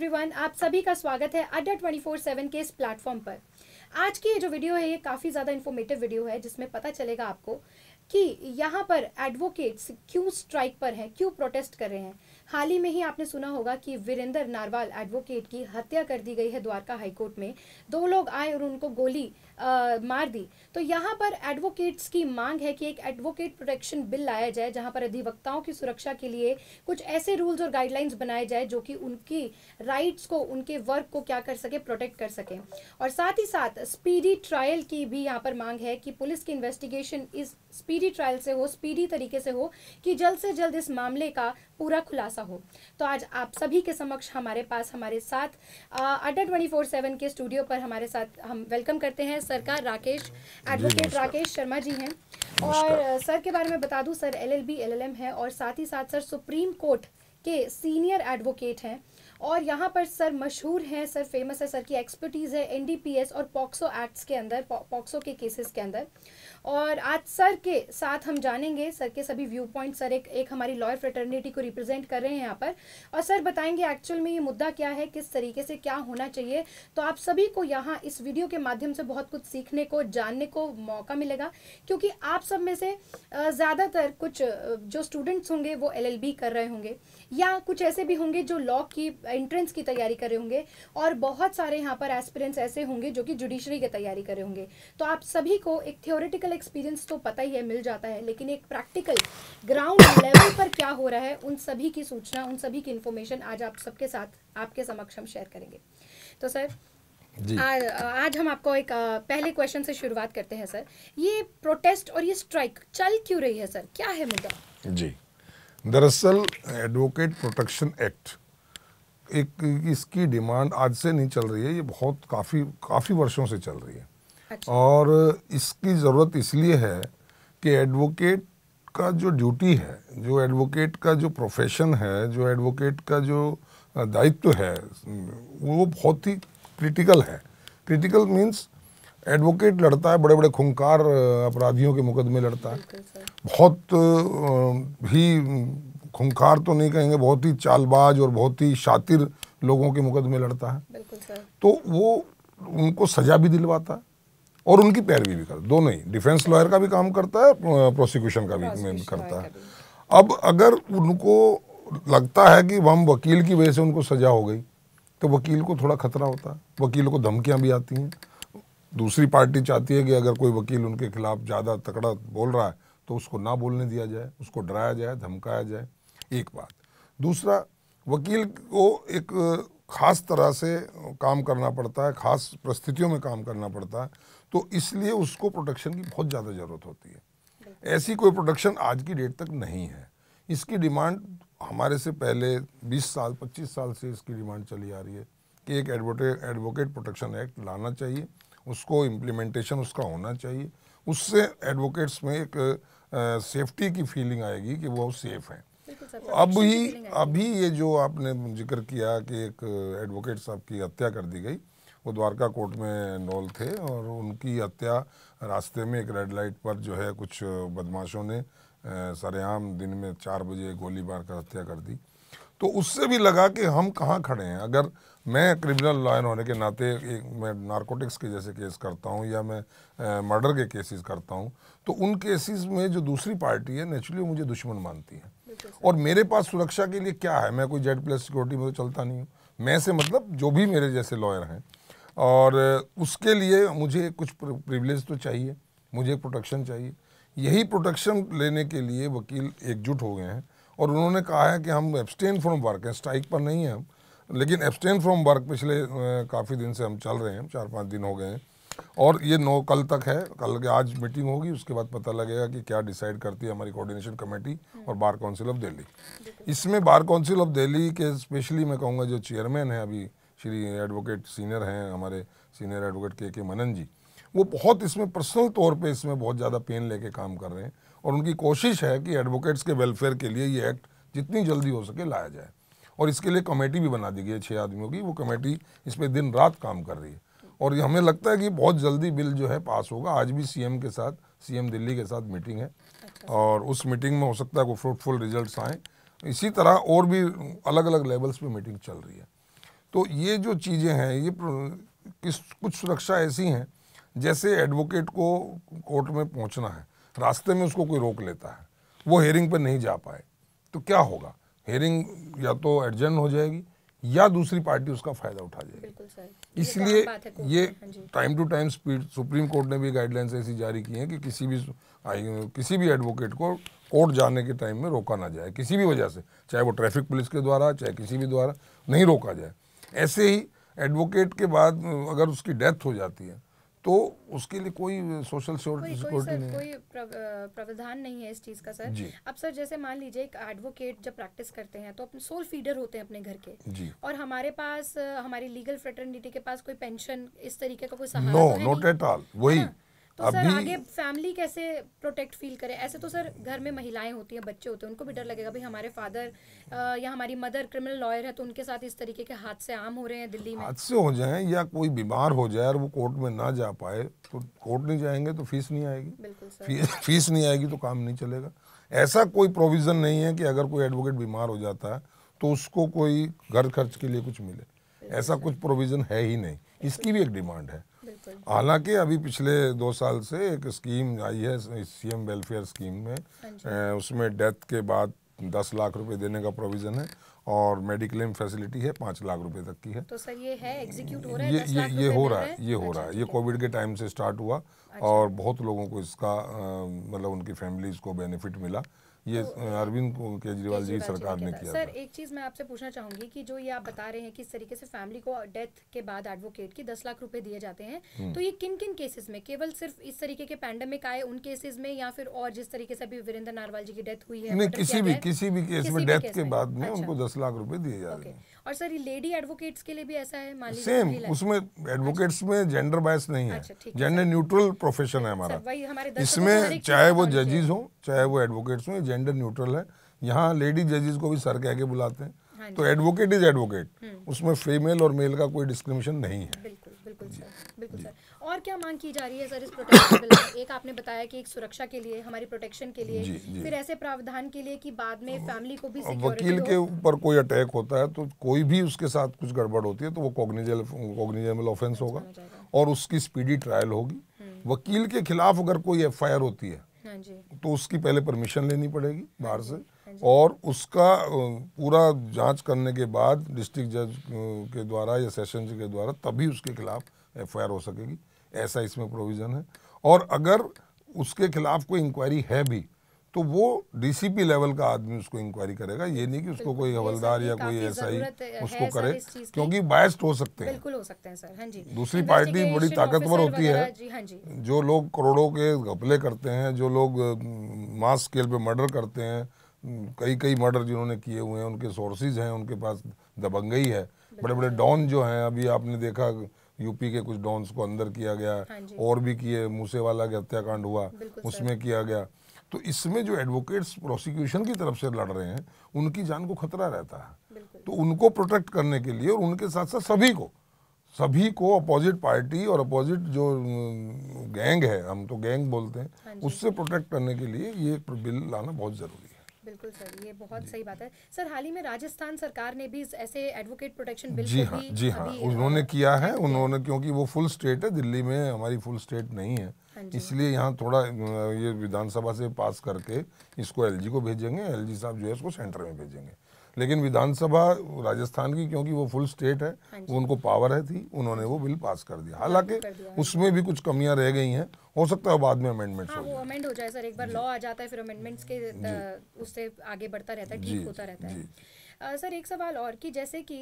Everyone आप सभी का स्वागत है अड्डा ट्वेंटी फोर सेवन के इस प्लेटफॉर्म पर आज की ये जो वीडियो है ये काफ़ी ज़्यादा इन्फॉर्मेटिव वीडियो है जिसमें पता चलेगा आपको कि यहाँ पर एडवोकेट्स क्यों स्ट्राइक पर हैं क्यों प्रोटेस्ट कर रहे हैं हाल ही में ही आपने सुना होगा कि वीरेंद्र नारवाल एडवोकेट की हत्या कर दी गई है द्वारका हाईकोर्ट में दो लोग आए और उनको गोली आ, मार दी तो यहाँ पर एडवोकेट्स की मांग है कि एक एडवोकेट प्रोटेक्शन बिल लाया जाए जहाँ पर अधिवक्ताओं की सुरक्षा के लिए कुछ ऐसे रूल्स और गाइडलाइंस बनाए जाए जो कि उनकी राइट्स को उनके वर्क को क्या कर सके प्रोटेक्ट कर सके और साथ ही साथ स्पीडी ट्रायल की भी यहाँ पर मांग है कि पुलिस की investigation is speed speedy trial से हो स्पीडी तरीके से हो कि जल्द से जल्द इस मामले का पूरा खुलासा हो तो आज आप सभी के समक्ष हमारे पास हमारे साथ अड्डा ट्वेंटी फोर सेवन के स्टूडियो पर हमारे साथ हम वेलकम करते हैं सरकार राकेश एडवोकेट राकेश शर्मा जी हैं और सर के बारे में बता दूं सर एलएलबी एलएलएम है और साथ ही साथ सर सुप्रीम कोर्ट के सीनियर एडवोकेट हैं और यहाँ पर सर मशहूर हैं सर फेमस है सर की एक्सपर्टीज़ है एनडीपीएस और पॉक्सो एक्ट्स के अंदर पॉक्सो के केसेस के अंदर और आज सर के साथ हम जानेंगे सर के सभी व्यू पॉइंट सर एक एक हमारी लॉयर फ्रेटर्निटी को रिप्रेजेंट कर रहे हैं यहाँ पर और सर बताएंगे एक्चुअल में ये मुद्दा क्या है किस तरीके से क्या होना चाहिए तो आप सभी को यहाँ इस वीडियो के माध्यम से बहुत कुछ सीखने को जानने को मौका मिलेगा क्योंकि आप सब में से ज़्यादातर कुछ जो स्टूडेंट्स होंगे वो एल कर रहे होंगे या कुछ ऐसे भी होंगे जो लॉ की एंट्रेंस की तैयारी कर रहे होंगे और बहुत सारे यहाँ पर एस्पिरेंट्स ऐसे होंगे जो कि जुडिशरी की तैयारी कर रहे होंगे तो आप सभी को एक थियोरिटिकल थियोरिटिकल एक्सपीरियंस तो पता ही है मिल जाता है लेकिन एक प्रैक्टिकल ग्राउंड लेवल पर क्या हो रहा है उन सभी की सूचना उन सभी की इन्फॉर्मेशन आज आप सबके साथ आपके समक्ष हम शेयर करेंगे तो सर आ, आज हम आपको एक आ, पहले क्वेश्चन से शुरुआत करते हैं सर ये प्रोटेस्ट और ये स्ट्राइक चल क्यों रही है सर क्या है मुद्दा जी दरअसल एडवोकेट प्रोटेक्शन एक्ट एक इसकी डिमांड आज से नहीं चल रही है ये बहुत काफ़ी काफ़ी वर्षों से चल रही है अच्छा। और इसकी ज़रूरत इसलिए है कि एडवोकेट का जो ड्यूटी है जो एडवोकेट का जो प्रोफेशन है जो एडवोकेट का जो दायित्व है वो बहुत ही क्रिटिकल है क्रिटिकल मीन्स एडवोकेट लड़ता है बड़े बड़े खुंकार अपराधियों के मुकदमे लड़ता है बहुत ही खुंखार तो नहीं कहेंगे बहुत ही चालबाज और बहुत ही शातिर लोगों के मुकदमे लड़ता है तो वो उनको सजा भी दिलवाता है और उनकी पैरवी भी करता दोनों ही डिफेंस लॉयर का भी काम करता है प्रोसिक्यूशन का भी करता है अब अगर उनको लगता है कि हम वकील की वजह से उनको सजा हो गई तो वकील को थोड़ा खतरा होता है वकील को धमकियाँ भी आती हैं दूसरी पार्टी चाहती है कि अगर कोई वकील उनके खिलाफ ज़्यादा तकड़ा बोल रहा है तो उसको ना बोलने दिया जाए उसको डराया जाए धमकाया जाए एक बात दूसरा वकील को एक खास तरह से काम करना पड़ता है खास परिस्थितियों में काम करना पड़ता है तो इसलिए उसको प्रोटेक्शन की बहुत ज़्यादा ज़रूरत होती है ऐसी कोई प्रोडक्शन आज की डेट तक नहीं है इसकी डिमांड हमारे से पहले 20 साल 25 साल से इसकी डिमांड चली आ रही है कि एक एडवोकेट एडवोकेट प्रोटेक्शन एक्ट लाना चाहिए उसको इम्प्लीमेंटेशन उसका होना चाहिए उससे एडवोकेट्स में एक सेफ्टी की फीलिंग आएगी कि वो सेफ हैं अब ही अभी ये जो आपने जिक्र किया कि एक एडवोकेट साहब की हत्या कर दी गई वो द्वारका कोर्ट में नॉल थे और उनकी हत्या रास्ते में एक रेड लाइट पर जो है कुछ बदमाशों ने सरेआम दिन में चार बजे गोली मार कर हत्या कर दी तो उससे भी लगा कि हम कहाँ खड़े हैं अगर मैं क्रिमिनल लॉयर होने के नाते एक मैं नारकोटिक्स के जैसे केस करता हूँ या मैं मर्डर के केसेस करता हूँ तो उन केसेस में जो दूसरी पार्टी है नेचुरली मुझे दुश्मन मानती है और मेरे पास सुरक्षा के लिए क्या है मैं कोई जेड प्लस सिक्योरिटी में तो चलता नहीं हूँ मैं से मतलब जो भी मेरे जैसे लॉयर हैं और उसके लिए मुझे कुछ प्रिविलेज तो चाहिए मुझे प्रोटेक्शन चाहिए यही प्रोटेक्शन लेने के लिए वकील एकजुट हो गए हैं और उन्होंने कहा है कि हम एब्सटेन फ्रॉम वर्क हैं स्ट्राइक पर नहीं हैं हम लेकिन एब्सटेन फ्रॉम वर्क पिछले काफ़ी दिन से हम चल रहे हैं चार पाँच दिन हो गए हैं और ये नौ कल तक है कल के आज मीटिंग होगी उसके बाद पता लगेगा कि क्या डिसाइड करती है हमारी कोऑर्डिनेशन हम्म। कमेटी और बार काउंसिल ऑफ दिल्ली इसमें बार काउंसिल ऑफ दिल्ली के स्पेशली मैं कहूँगा जो चेयरमैन है अभी श्री एडवोकेट सीनियर हैं हमारे सीनियर एडवोकेट के के मनन जी वो बहुत इसमें पर्सनल तौर पे इसमें बहुत ज़्यादा पेन लेके काम कर रहे हैं और उनकी कोशिश है कि एडवोकेट्स के वेलफेयर के लिए ये एक्ट जितनी जल्दी हो सके लाया जाए और इसके लिए कमेटी भी बना दी गई है छः आदमियों की वो कमेटी इस पर दिन रात काम कर रही है और ये हमें लगता है कि बहुत जल्दी बिल जो है पास होगा आज भी सीएम के साथ सीएम दिल्ली के साथ मीटिंग है अच्छा। और उस मीटिंग में हो सकता है कोई फ्रूटफुल रिजल्ट्स आएँ इसी तरह और भी अलग अलग लेवल्स पे मीटिंग चल रही है तो ये जो चीज़ें हैं ये किस कुछ सुरक्षा ऐसी हैं जैसे एडवोकेट को कोर्ट में पहुंचना है रास्ते में उसको कोई रोक लेता है वो हेयरिंग पर नहीं जा पाए तो क्या होगा हेयरिंग या तो एडजन हो जाएगी या दूसरी पार्टी उसका फायदा उठा जाएगी तो इसलिए ये time to time speed supreme court ने भी गाइडलाइंस ऐसी जारी की हैं कि किसी भी किसी भी एडवोकेट को कोर्ट जाने के टाइम में रोका ना जाए किसी भी वजह से चाहे वो ट्रैफिक पुलिस के द्वारा चाहे किसी भी द्वारा नहीं रोका जाए ऐसे ही एडवोकेट के बाद अगर उसकी डेथ हो जाती है तो उसके लिए कोई सोशल सिक्योरिटी सिक्योरिटी नहीं कोई प्रावधान नहीं है इस चीज़ का सर अब सर जैसे मान लीजिए एक एडवोकेट जब प्रैक्टिस करते हैं तो अपने सोल फीडर होते हैं अपने घर के और हमारे पास हमारी लीगल फ्रेटर्निटी के पास कोई पेंशन इस तरीके का कोई सहारा नो नॉट एट ऑल वही तो सर आगे फैमिली कैसे प्रोटेक्ट फील करे ऐसे तो सर घर में महिलाएं होती हैं बच्चे होते हैं उनको भी डर लगेगा भाई हमारे फादर या हमारी मदर क्रिमिनल लॉयर है तो उनके साथ इस तरीके के हादसे आम हो रहे हैं दिल्ली में हादसे हो जाए या कोई बीमार हो जाए और वो कोर्ट में ना जा पाए तो कोर्ट नहीं जाएंगे तो फीस नहीं आएगी बिल्कुल फीस नहीं आएगी तो काम नहीं चलेगा ऐसा कोई प्रोविज़न नहीं है कि अगर कोई एडवोकेट बीमार हो जाता है तो उसको कोई घर खर्च के लिए कुछ मिले ऐसा कुछ प्रोविज़न है ही नहीं इसकी भी एक डिमांड है हालांकि अभी पिछले दो साल से एक स्कीम आई है सीएम वेलफेयर स्कीम में हाँ उसमें डेथ के बाद दस लाख रुपए देने का प्रोविज़न है और मेडिक्लेम फैसिलिटी है पाँच लाख रुपए तक की है तो सर ये है एग्जीक्यूट हो रहा है ये ये ये हो रहा अच्छा, है ये हो रहा है ये कोविड के टाइम से स्टार्ट हुआ अच्छा। और बहुत लोगों को इसका मतलब उनकी फैमिलीज़ को बेनिफिट मिला ये तो अरविंद केजरीवाल जी सरकार ने किया सर एक चीज़ मैं आपसे पूछना चाहूंगी कि जो ये आप बता रहे हैं कि इस तरीके से फैमिली को डेथ के बाद एडवोकेट की दस लाख रुपए दिए जाते हैं हम्म। तो ये किन किन केसेस में केवल सिर्फ इस तरीके के पैंडेमिक आए उन केसेस में या फिर और जिस तरीके से अभी वीरेंद्र नारवाल जी की डेथ हुई मतलब है किसी भी किसी भी केस में डेथ के बाद में अच्छा। उनको दस लाख रूपये दिए जा रहे हैं और सर ये लेडी एडवोकेट्स के लिए भी ऐसा है सेम उसमें एडवोकेट्स अच्छा। में जेंडर बायस नहीं है जेंडर न्यूट्रल प्रोफेशन है हमारा इसमें चाहे वो जजेस हो चाहे वो एडवोकेट्स हों जेंडर न्यूट्रल है यहाँ लेडी जजेस को भी सर कह के बुलाते हैं हाँ तो एडवोकेट इज एडवोकेट उसमें फीमेल और मेल का कोई डिस्क्रिमिनेशन नहीं है बिल्कुल सर और क्या मांग की जा रही है सर इस प्रोटेक्शन बिल एक आपने बताया कि एक सुरक्षा के लिए हमारी प्रोटेक्शन के लिए जी, जी. फिर ऐसे प्रावधान के लिए कि बाद में फैमिली को भी वकील के ऊपर कोई अटैक होता है तो कोई भी उसके साथ कुछ गड़बड़ होती है तो वो कॉग्निजल कॉग्निजेबल ऑफेंस होगा और उसकी स्पीडी ट्रायल होगी हम्म। वकील के खिलाफ अगर कोई एफ होती है हाँ तो उसकी पहले परमिशन लेनी पड़ेगी बाहर से हाँ और उसका पूरा जांच करने के बाद डिस्ट्रिक्ट जज के द्वारा या सेशन जज के द्वारा तभी उसके खिलाफ एफ हो सकेगी ऐसा इसमें प्रोविज़न है और अगर उसके खिलाफ कोई इंक्वायरी है भी तो वो डीसीपी लेवल का आदमी उसको इंक्वायरी करेगा ये नहीं कि उसको कोई हवलदार या कोई ऐसा ही उसको करे क्योंकि बायस्ड हो सकते हैं बिल्कुल हो सकते हैं सर हाँ जी दूसरी पार्टी बड़ी ताकतवर होती है हाँ जी जो लोग करोड़ों के घपले करते हैं जो लोग मास स्केल पे मर्डर करते हैं कई कई मर्डर जिन्होंने किए हुए हैं उनके सोर्सेज हैं उनके पास दबंगई है बड़े बड़े डॉन जो हैं अभी आपने देखा यूपी के कुछ डॉन्स को अंदर किया गया हाँ और भी किए मूसेवाला के हत्याकांड हुआ उसमें किया गया तो इसमें जो एडवोकेट्स प्रोसिक्यूशन की तरफ से लड़ रहे हैं उनकी जान को खतरा रहता है तो उनको प्रोटेक्ट करने के लिए और उनके साथ साथ सभी को सभी को अपोजिट पार्टी और अपोजिट जो गैंग है हम तो गैंग बोलते हैं हाँ उससे प्रोटेक्ट करने के लिए ये बिल लाना बहुत ज़रूरी है बिल्कुल सर ये बहुत सही बात है सर हाल ही में राजस्थान सरकार ने भी ऐसे एडवोकेट प्रोटेक्शन बिल जी हाँ जी हाँ उन्होंने किया है उन्होंने क्योंकि वो फुल स्टेट है दिल्ली में हमारी फुल स्टेट नहीं है हाँ इसलिए यहाँ थोड़ा ये विधानसभा से पास करके इसको एलजी को भेजेंगे एलजी साहब जो है उसको सेंटर में भेजेंगे लेकिन विधानसभा राजस्थान की क्योंकि वो फुल स्टेट है वो हाँ उनको पावर है थी उन्होंने वो बिल पास कर दिया हालांकि उसमें भी कुछ कमियां रह गई हैं हो सकता है बाद में अमेंडमेंट्स हाँ, हो अमेंड हो जाए सर एक बार लॉ आ जाता है फिर अमेंडमेंट्स के उससे आगे बढ़ता रहता है ठीक होता रहता है सर एक सवाल और कि जैसे कि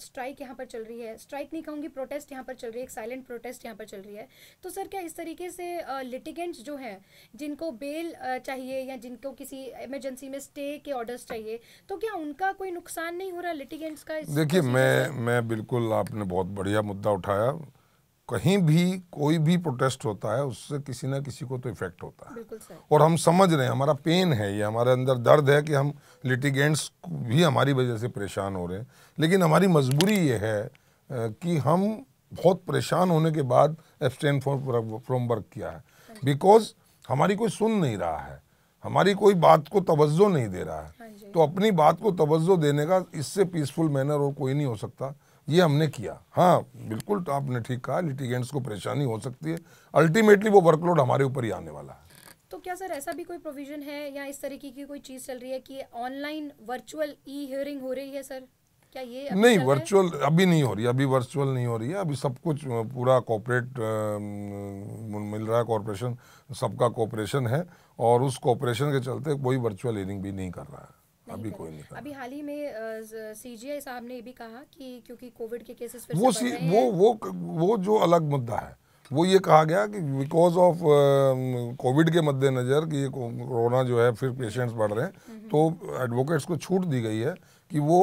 स्ट्राइक यहाँ पर चल रही है स्ट्राइक नहीं कहूँगी प्रोटेस्ट यहाँ पर चल रही है एक साइलेंट प्रोटेस्ट यहाँ पर चल रही है तो सर क्या इस तरीके से लिटिगेंट्स जो हैं जिनको बेल चाहिए या जिनको किसी इमरजेंसी में स्टे के ऑर्डर्स चाहिए तो क्या उनका कोई नुकसान नहीं हो रहा लिटिगेंट्स का देखिए मैं मैं बिल्कुल आपने बहुत बढ़िया मुद्दा उठाया कहीं भी कोई भी प्रोटेस्ट होता है उससे किसी ना किसी को तो इफेक्ट होता है और हम समझ रहे हैं हमारा पेन है ये हमारे अंदर दर्द है कि हम लिटिगेंट्स भी हमारी वजह से परेशान हो रहे हैं लेकिन हमारी मजबूरी ये है कि हम बहुत परेशान होने के बाद एब्सटेन फ्रॉम वर्क किया है बिकॉज हमारी कोई सुन नहीं रहा है हमारी कोई बात को तवज्जो नहीं दे रहा है हाँ तो अपनी बात को तवज्जो देने का इससे पीसफुल मैनर और कोई नहीं हो सकता ये हमने किया हाँ बिल्कुल तो आपने ठीक कहा लिटिगेंट्स को परेशानी हो सकती है अल्टीमेटली वो वर्कलोड हमारे ऊपर ही आने वाला है तो क्या सर ऐसा भी कोई प्रोविजन है या इस तरीके की कोई चीज़ चल रही है कि ऑनलाइन वर्चुअल ई हियरिंग हो रही है सर क्या ये नहीं वर्चुअल अभी नहीं हो रही अभी वर्चुअल नहीं हो रही है अभी सब कुछ पूरा कॉपरेट मिल रहा है कॉरपोरेशन सबका कॉपरेशन है और उस कॉपरेशन के चलते कोई वर्चुअल हियरिंग भी नहीं कर रहा है अभी कोई नहीं अभी हाल ही में सीजीआई साहब ने ये भी कहा कि क्योंकि कोविड के केसेस वो सी, वो वो वो जो अलग मुद्दा है वो ये कहा गया कि बिकॉज ऑफ कोविड के मद्देनज़र कि ये कोरोना जो है फिर पेशेंट्स बढ़ रहे हैं हम्म, हम्म। तो एडवोकेट्स को छूट दी गई है कि वो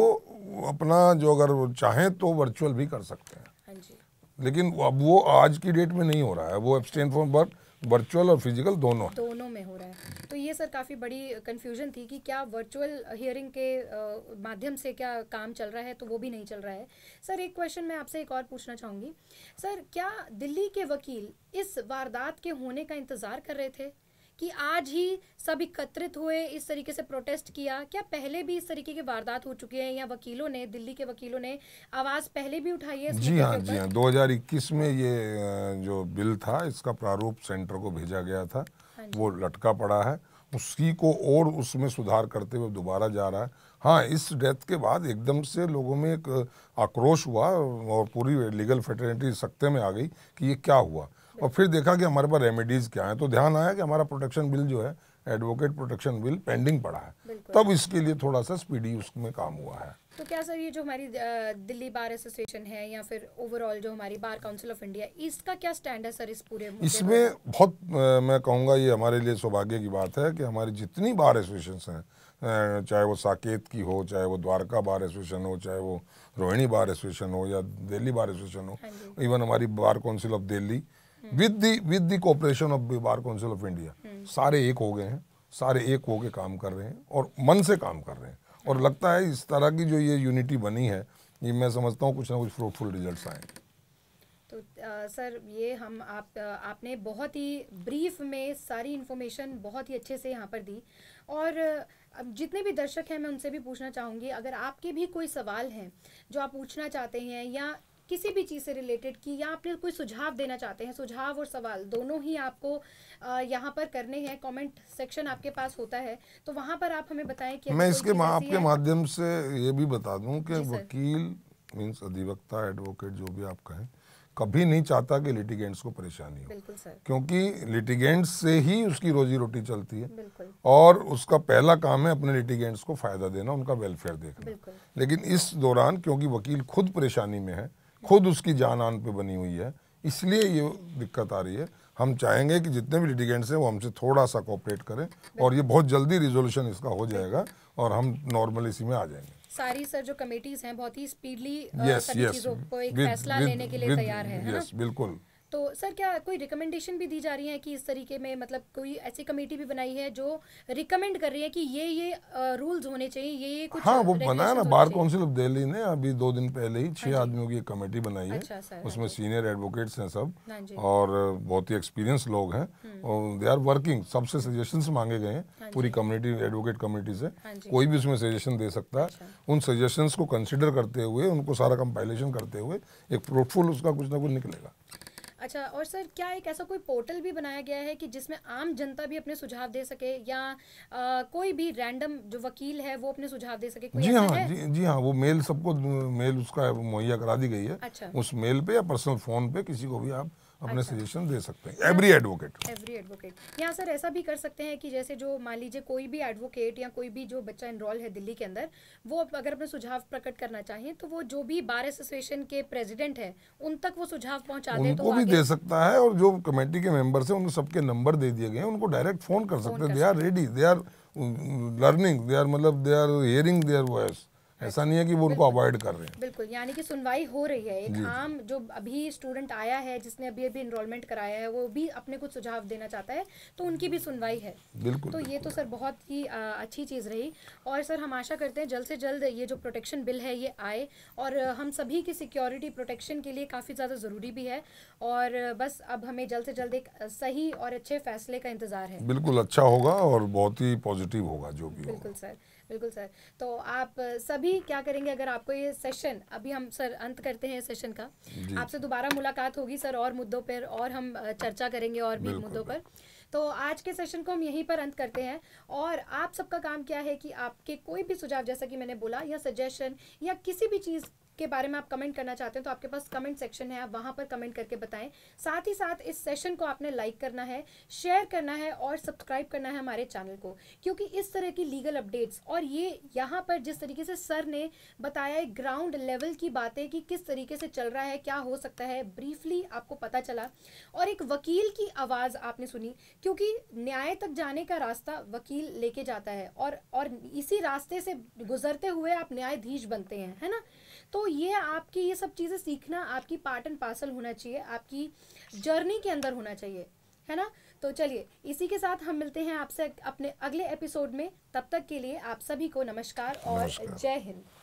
अपना जो अगर चाहें तो वर्चुअल भी कर सकते हैं हाँ लेकिन अब वो आज की डेट में नहीं हो रहा है वो एब्सटेन फॉर वर्क वर्चुअल और फिजिकल दोनों दोनों में हो रहा है तो ये सर काफ़ी बड़ी कन्फ्यूजन थी कि क्या वर्चुअल हियरिंग के माध्यम से क्या काम चल रहा है तो वो भी नहीं चल रहा है सर एक क्वेश्चन मैं आपसे एक और पूछना चाहूंगी सर क्या दिल्ली के वकील इस वारदात के होने का इंतज़ार कर रहे थे कि आज ही सब एकत्रित हुए इस तरीके से प्रोटेस्ट किया क्या पहले भी इस तरीके की वारदात हो चुकी है या वकीलों ने दिल्ली के वकीलों ने आवाज़ पहले भी उठाई है जी हाँ जी हाँ दो में ये जो बिल था इसका प्रारूप सेंटर को भेजा गया था हाँ वो लटका पड़ा है उसी को और उसमें सुधार करते हुए दोबारा जा रहा है हाँ इस डेथ के बाद एकदम से लोगों में एक आक्रोश हुआ और पूरी लीगल फेटर्निटी सख्ते में आ गई कि ये क्या हुआ और फिर देखा कि हमारे पास रेमेडीज़ क्या है तो ध्यान आया कि हमारा प्रोटेक्शन बिल जो है एडवोकेट प्रोटेक्शन बिल पेंडिंग पड़ा है तब इसके लिए थोड़ा सा स्पीडी उसमें काम हुआ है तो क्या सर ये जो हमारी दिल्ली बार एसोसिएशन है या फिर ओवरऑल जो हमारी बार काउंसिल ऑफ इंडिया इसका क्या स्टैंड है सर इस पूरे इसमें बहुत मैं कहूँगा ये हमारे लिए सौभाग्य की बात है कि हमारी जितनी बार एसोसिएशन हैं चाहे वो साकेत की हो चाहे वो द्वारका बार एसोसिएशन हो चाहे वो रोहिणी बार एसोसिएशन हो या दिल्ली बार एसोसिएशन हो इवन हाँ हमारी bar council of Delhi with the with the cooperation of bar council of India सारे एक हो गए हैं सारे एक हो के काम कर रहे हैं और मन से काम कर रहे हैं और लगता है इस तरह की जो ये यूनिटी बनी है ये मैं समझता हूँ कुछ ना कुछ फ्रूटफुल रिजल्ट्स आएंगे तो आ, सर ये हम आप आपने बहुत ही ब्रीफ में सारी इन्फॉर्मेशन बहुत ही अच्छे से यहाँ पर दी और अब जितने भी दर्शक हैं मैं उनसे भी पूछना चाहूँगी अगर आपके भी कोई सवाल हैं जो आप पूछना चाहते हैं या किसी भी चीज़ से रिलेटेड की या आपने कोई सुझाव देना चाहते हैं सुझाव और सवाल दोनों ही आपको यहाँ पर करने हैं कमेंट सेक्शन आपके पास होता है तो वहाँ पर आप हमें बताएं कि मैं इसके आपके माध्यम से ये भी बता दूँ कि वकील मीन्स अधिवक्ता एडवोकेट जो भी आप कहें कभी नहीं चाहता कि लिटिगेंट्स को परेशानी हो क्योंकि लिटिगेंट्स से ही उसकी रोजी रोटी चलती है और उसका पहला काम है अपने लिटिगेंट्स को फ़ायदा देना उनका वेलफेयर देखना लेकिन इस दौरान क्योंकि वकील खुद परेशानी में है खुद उसकी जानान पे बनी हुई है इसलिए ये दिक्कत आ रही है हम चाहेंगे कि जितने भी लिटिगेंट्स हैं वो हमसे थोड़ा सा कॉपरेट करें और ये बहुत जल्दी रिजोल्यूशन इसका हो जाएगा और हम नॉर्मल इसी में आ जाएंगे सारी सर जो कमेटीज हैं बहुत ही स्पीडली yes, सभी yes, चीजों को एक फैसला लेने के लिए तैयार है yes, बिल्कुल तो सर क्या कोई रिकमेंडेशन भी दी जा रही है कि इस तरीके में मतलब कोई ऐसी कमेटी भी बनाई है जो रिकमेंड कर रही है कि ये ये रूल्स होने चाहिए ये ये कुछ हाँ वो बनाया ना बार काउंसिल ऑफ दिल्ली ने अभी दो दिन पहले ही छह हाँ आदमियों की एक कमेटी बनाई है अच्छा, उसमें सीनियर अच्छा। एडवोकेट्स हैं सब हाँ और बहुत ही एक्सपीरियंस लोग हैं हम्म। और दे आर वर्किंग सबसे सजेशन मांगे गए हैं हाँ पूरी कम्युनिटी एडवोकेट कम्युनिटी से कोई भी उसमें सजेशन दे सकता है अच्छा। उन सजेशन को कंसिडर करते हुए उनको सारा कंपाइलेशन करते हुए एक फ्रूटफुल उसका कुछ ना कुछ निकलेगा अच्छा और सर क्या एक ऐसा कोई पोर्टल भी बनाया गया है कि जिसमें आम जनता भी अपने सुझाव दे सके या आ, कोई भी रैंडम जो वकील है वो अपने सुझाव दे सके कोई जी हाँ जी, जी हाँ वो मेल सबको मेल उसका मुहैया करा दी गई है अच्छा। उस मेल पे या पर्सनल फ़ोन पे किसी को भी आप अपने सजेशन अच्छा। दे सकते हैं एवरी एडवोकेट एवरी एडवोकेट यहाँ सर ऐसा भी कर सकते हैं कि जैसे जो मान लीजिए कोई भी एडवोकेट या कोई भी जो बच्चा इनरोल है दिल्ली के अंदर वो अगर अपने सुझाव प्रकट करना चाहें तो वो जो भी बार एसोसिएशन के प्रेसिडेंट है उन तक वो सुझाव पहुँचा दे तो भी दे सकता है और जो कमेटी के मेम्बर्स हैं उन सबके नंबर दे दिए गए हैं उनको डायरेक्ट फ़ोन कर सकते हैं they are ready they are learning they are मतलब they are hearing there are voice ऐसा नहीं है कि वो उनको अवॉइड कर रहे हैं बिल्कुल यानी कि सुनवाई हो रही है एक आम जो अभी स्टूडेंट आया है जिसने अभी अभी इनरोलमेंट कराया है वो भी अपने कुछ सुझाव देना चाहता है तो उनकी भी सुनवाई है बिल्कुल तो ये तो सर बहुत ही अच्छी चीज़ रही और सर हम आशा करते हैं जल्द से जल्द ये जो प्रोटेक्शन बिल है ये आए और हम सभी की सिक्योरिटी प्रोटेक्शन के लिए काफ़ी ज़्यादा ज़रूरी भी है और बस अब हमें जल्द से जल्द एक सही और अच्छे फैसले का इंतज़ार है बिल्कुल अच्छा होगा और बहुत ही पॉजिटिव होगा जो भी बिल्कुल सर बिल्कुल सर तो आप सभी क्या करेंगे अगर आपको ये सेशन अभी हम सर अंत करते हैं सेशन का आपसे दोबारा मुलाकात होगी सर और मुद्दों पर और हम चर्चा करेंगे और भी मुद्दों पर तो आज के सेशन को हम यहीं पर अंत करते हैं और आप सबका काम क्या है कि आपके कोई भी सुझाव जैसा कि मैंने बोला या सजेशन या किसी भी चीज़ के बारे में आप कमेंट करना चाहते हैं तो आपके पास कमेंट सेक्शन है आप वहां पर कमेंट करके बताएं साथ ही साथ इस सेशन को आपने लाइक करना है शेयर करना है और सब्सक्राइब करना है हमारे चैनल को क्योंकि इस तरह की लीगल अपडेट्स और ये यहाँ पर जिस तरीके से सर ने बताया है ग्राउंड लेवल की बातें कि किस तरीके से चल रहा है क्या हो सकता है ब्रीफली आपको पता चला और एक वकील की आवाज़ आपने सुनी क्योंकि न्याय तक जाने का रास्ता वकील लेके जाता है और और इसी रास्ते से गुजरते हुए आप न्यायाधीश बनते हैं है ना तो ये आपकी ये सब चीज़ें सीखना आपकी पार्ट एंड पार्सल होना चाहिए आपकी जर्नी के अंदर होना चाहिए है ना तो चलिए इसी के साथ हम मिलते हैं आपसे अपने अगले एपिसोड में तब तक के लिए आप सभी को नमस्कार और जय हिंद